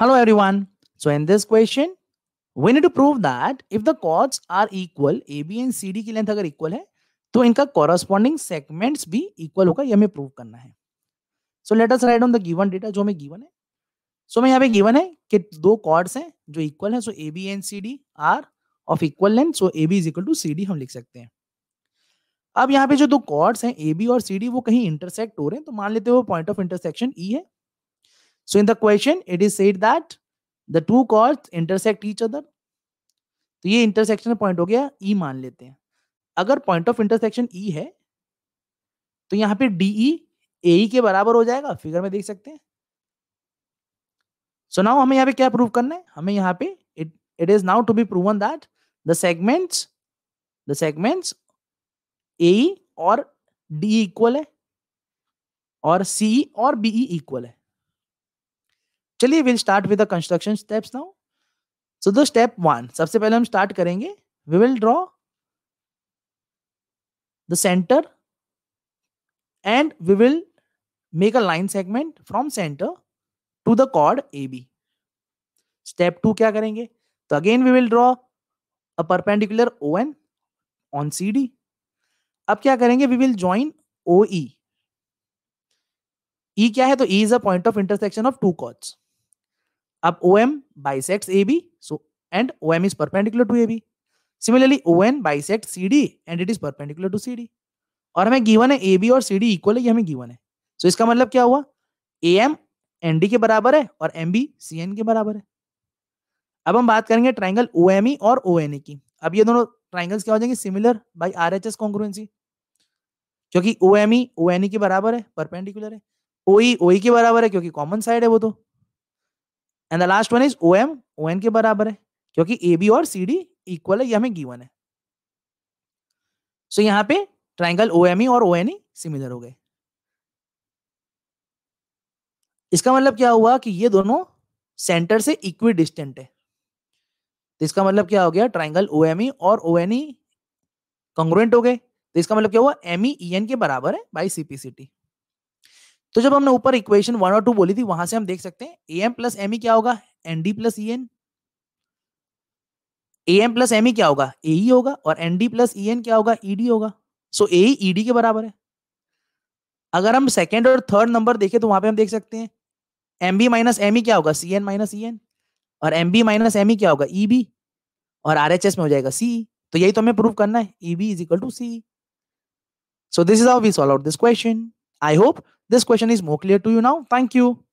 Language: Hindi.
Hello everyone. So in this question, we need to prove that if the chords are equal, AB and CD की length अगर equal है तो इनका corresponding segments भी equal होगा ये हमें prove करना है So let us write on the given data जो हमें given है so, मैं यहाँ पे given है कि दो chords हैं जो equal है So A B and C D are of equal length so A B is equal to C D हम लिख सकते हैं अब यहाँ पे जो दो कॉर्ड्स हैं ए बी और सी डी वो कहीं इंटरसेक्ट हो रहे हैं तो मान लेते हो पॉइंट ऑफ इंटरसेक्शन ई है So in the question, it is said that the two chords intersect each other. तो ये इंटरसेक्शन पॉइंट हो गया ई e मान लेते हैं अगर पॉइंट ऑफ इंटरसेक्शन ई है तो यहाँ पे डी ई ए के बराबर हो जाएगा फिगर में देख सकते हैं सो so नाउ हमें यहाँ पे क्या प्रूव करना है हमें यहाँ पे it it is now to be proven that the segments the segments A और डी इक्वल e है और सी e और बीई इक्वल e है चलिए will start with the construction steps now so the step one सबसे पहले हम स्टार्ट करेंगे we will draw the centre and we will make a line segment from centre to the chord A B step two क्या करेंगे तो again we will draw a perpendicular O N on C D अब क्या करेंगे we will join O E क्या है तो E is a point of intersection of two chords अब O M A B so and OM bisects AB. So and OM is perpendicular to AB. Similarly, C D and it is perpendicular to C D और हमें गिवन है ए बी और सी डी इक्वल है ये हमें गिवन है सो so, इसका मतलब क्या हुआ ए एम एन डी के बराबर है और एम बी सी एन के बराबर है अब हम बात करेंगे ट्राइंगल ओ एम ई और ओ एन ONE की अब ये दोनों ट्राइंगल्स क्या हो जाएंगे similar by R H S congruency क्योंकि O O M E N E के बराबर है परपेंडिकुलर है OE OE के बराबर है क्योंकि कॉमन साइड है वो तो and the last one is O M O N के बराबर है क्योंकि ए बी और सी डी इक्वल है ये हमें गिवन है सो so, यहाँ पे ट्राइंगल ओ एम ई और ओ एन ई सिमिलर हो गए इसका मतलब क्या हुआ कि ये दोनों सेंटर से इक्वी डिस्टेंट है तो इसका मतलब क्या हो गया ट्राइंगल ओ एम ई और ओ एन ई कंग्रुएंट हो गए तो इसका मतलब क्या हुआ एम ई एन के बराबर है by C C P T तो जब हमने ऊपर इक्वेशन वन और टू बोली थी वहां से हम देख सकते हैं A M plus M E क्या होगा N D plus E N A M plus M E क्या होगा ए ई e होगा और N D plus E N क्या होगा ईडी e होगा सो ए ई डी के बराबर है अगर हम सेकेंड और थर्ड नंबर देखें तो वहां पे हम देख सकते हैं M B minus M E क्या होगा C N minus E N और M B minus M E क्या होगा ई e बी और आर एच एस में हो जाएगा सी तो यही तो हमें प्रूव करना है E B is equal to C so this is how we solve out this question I hope this question is more clear to you now thank you